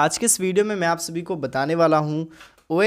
आज के इस वीडियो में मैं आप सभी को बताने वाला हूँ ओ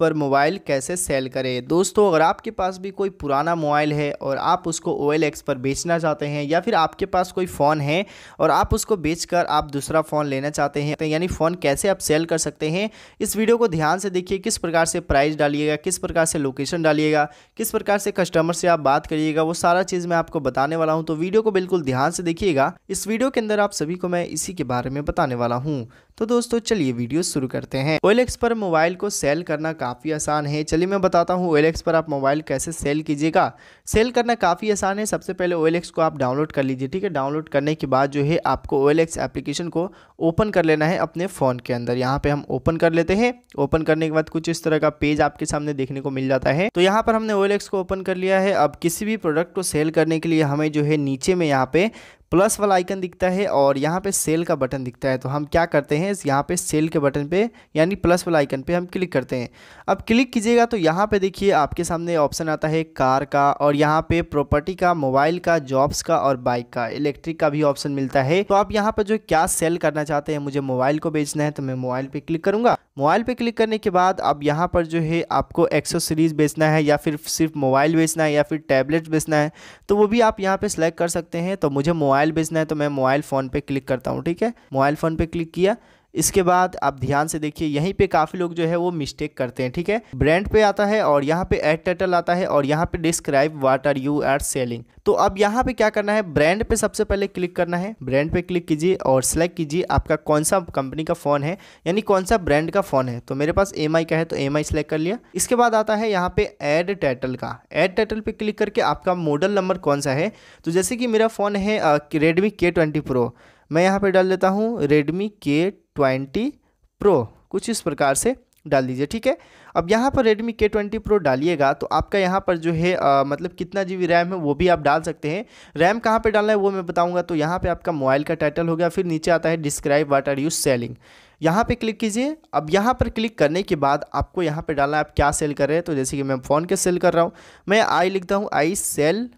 पर मोबाइल कैसे सेल करें दोस्तों अगर आपके पास भी कोई पुराना मोबाइल है और आप उसको ओ पर बेचना चाहते हैं या फिर आपके पास कोई फ़ोन है और आप उसको बेचकर आप दूसरा फ़ोन लेना चाहते हैं तो यानी फ़ोन कैसे आप सेल कर सकते हैं इस वीडियो को ध्यान से देखिए किस प्रकार से प्राइस डालिएगा किस प्रकार से लोकेशन डालिएगा किस प्रकार से कस्टमर से आप बात करिएगा वो सारा चीज़ मैं आपको बताने वाला हूँ तो वीडियो को बिल्कुल ध्यान से देखिएगा इस वीडियो के अंदर आप सभी को मैं इसी के बारे में बताने वाला हूँ तो दोस्तों चलिए वीडियो शुरू करते हैं एक्स पर मोबाइल को सेल सेल करना काफ़ी आसान है चलिए मैं बताता हूँ ओएल पर आप मोबाइल कैसे सेल कीजिएगा सेल करना काफ़ी आसान है सबसे पहले ओएल को आप डाउनलोड कर लीजिए ठीक है डाउनलोड करने के बाद जो है आपको ओएल एप्लीकेशन को ओपन कर लेना है अपने फ़ोन के अंदर यहाँ पर हम ओपन कर लेते हैं ओपन करने के बाद कुछ इस तरह का पेज आपके सामने देखने को मिल जाता है तो यहाँ पर हमने ओएल को ओपन कर लिया है अब किसी भी प्रोडक्ट को सेल करने के लिए हमें जो है नीचे में यहाँ पर प्लस वाला आइकन दिखता है और यहाँ पे सेल का बटन दिखता है तो हम क्या करते हैं यहाँ पे सेल के बटन पे यानी प्लस वाला आइकन पे हम क्लिक करते हैं अब क्लिक कीजिएगा तो यहाँ पे देखिए आपके सामने ऑप्शन आता है कार का और यहाँ पे प्रॉपर्टी का मोबाइल का जॉब्स का और बाइक का इलेक्ट्रिक का भी ऑप्शन मिलता है तो आप यहाँ पर जो क्या सेल करना चाहते हैं मुझे मोबाइल को बेचना है तो मैं मोबाइल पर क्लिक करूँगा मोबाइल पे क्लिक करने के बाद अब यहाँ पर जो है आपको एक्सेसरीज बेचना है या फिर सिर्फ मोबाइल बेचना है या फिर टैबलेट बेचना है तो वो भी आप यहाँ पे सेलेक्ट कर सकते हैं तो मुझे मोबाइल मोबाइल बेचना है तो मैं मोबाइल फ़ोन पे क्लिक करता हूँ ठीक है मोबाइल फ़ोन पे क्लिक किया इसके बाद आप ध्यान से देखिए यहीं पे काफ़ी लोग जो है वो मिस्टेक करते हैं ठीक है ब्रांड पे आता है और यहाँ पे एड टाइटल आता है और यहाँ पे describe what are you are selling तो अब यहाँ पे क्या करना है ब्रांड पे सबसे पहले क्लिक करना है ब्रांड पे क्लिक कीजिए और सेलेक्ट कीजिए आपका कौन सा कंपनी का फ़ोन है यानी कौन सा ब्रांड का फ़ोन है तो मेरे पास एम का है तो एम आई सेलेक्ट कर लिया इसके बाद आता है यहाँ पे एड टाइटल का एड टाइटल पे क्लिक करके आपका मॉडल नंबर कौन सा है तो जैसे कि मेरा फ़ोन है रेडमी के ट्वेंटी प्रो मैं यहाँ पे डाल देता हूँ रेडमी के ट्वेंटी प्रो कुछ इस प्रकार से डाल दीजिए ठीक है अब यहाँ पर Redmi K20 Pro डालिएगा तो आपका यहाँ पर जो है आ, मतलब कितना जी रैम है वो भी आप डाल सकते हैं रैम कहाँ पे डालना है वो मैं बताऊँगा तो यहाँ पे आपका मोबाइल का टाइटल हो गया फिर नीचे आता है describe what are you selling यहाँ पे क्लिक कीजिए अब यहाँ पर क्लिक करने के बाद आपको यहाँ पर डालना है आप क्या सेल कर रहे हैं तो जैसे कि मैं फ़ोन के सेल कर रहा हूँ मैं आई लिखता हूँ I sell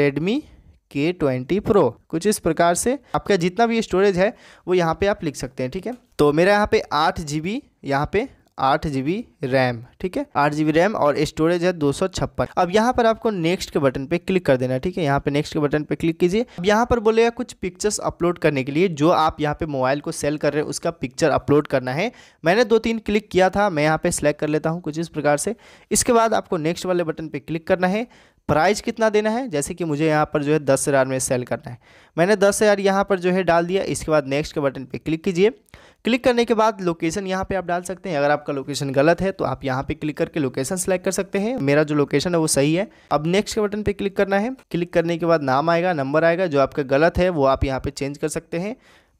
Redmi K twenty pro कुछ इस प्रकार से आपका जितना भी स्टोरेज है वो यहाँ पे आप लिख सकते हैं ठीक है तो मेरा यहाँ पे आठ जी बी यहाँ पे आठ जी बी रैम ठीक है आठ जी बी रैम और स्टोरेज है दो सौ छप्पन अब यहाँ पर आपको नेक्स्ट के बटन पे क्लिक कर देना है ठीक है यहाँ पे नेक्स्ट के बटन पे क्लिक कीजिए अब यहाँ पर बोलेगा कुछ पिक्चर्स अपलोड करने के लिए जो आप यहाँ पे मोबाइल को सेल कर रहे हैं उसका पिक्चर अपलोड करना है मैंने दो तीन क्लिक किया था मैं यहाँ पे सिलेक्ट कर लेता हूँ कुछ इस प्रकार से इसके बाद आपको नेक्स्ट वाले बटन पर क्लिक करना है प्राइस कितना देना है जैसे कि मुझे यहाँ पर जो है दस हज़ार में सेल करना है मैंने दस हज़ार यहाँ पर जो है डाल दिया इसके बाद नेक्स्ट के बटन पे क्लिक कीजिए क्लिक करने के बाद लोकेशन यहाँ पे आप डाल सकते हैं अगर आपका लोकेशन गलत है तो आप यहाँ पे क्लिक करके लोकेशन सेलेक्ट कर सकते हैं मेरा जो लोकेशन है वो सही है अब नेक्स्ट के बटन पे क्लिक करना है क्लिक करने के बाद नाम आएगा नंबर आएगा जो आपका गलत है वो आप यहाँ पे चेंज कर सकते हैं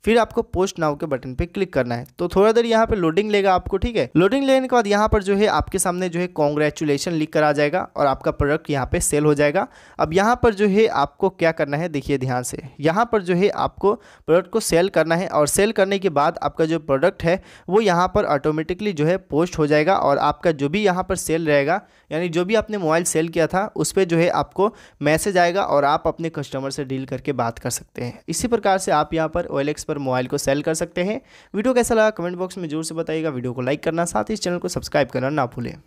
फिर आपको पोस्ट नाउ के बटन पे क्लिक करना है तो थोड़ा देर यहाँ पे लोडिंग लेगा आपको ठीक है लोडिंग लेने के बाद यहाँ पर जो है आपके सामने जो है कॉन्ग्रेचुलेसन लिख कर आ जाएगा और आपका प्रोडक्ट यहाँ पे सेल हो जाएगा अब यहाँ पर जो है आपको क्या करना है देखिए ध्यान से यहाँ पर जो है आपको प्रोडक्ट को सेल करना है और सेल करने के बाद आपका जो प्रोडक्ट है वो यहाँ पर ऑटोमेटिकली जो है पोस्ट हो जाएगा और आपका जो भी यहाँ पर सेल रहेगा यानी जो भी आपने मोबाइल सेल किया था उस पर जो है आपको मैसेज आएगा और आप अपने कस्टमर से डील करके बात कर सकते हैं इसी प्रकार से आप यहाँ पर ओ पर मोबाइल को सेल कर सकते हैं वीडियो कैसा लगा कमेंट बॉक्स में जोर से बताइएगा वीडियो को लाइक करना साथ ही इस चैनल को सब्सक्राइब करना ना भूलें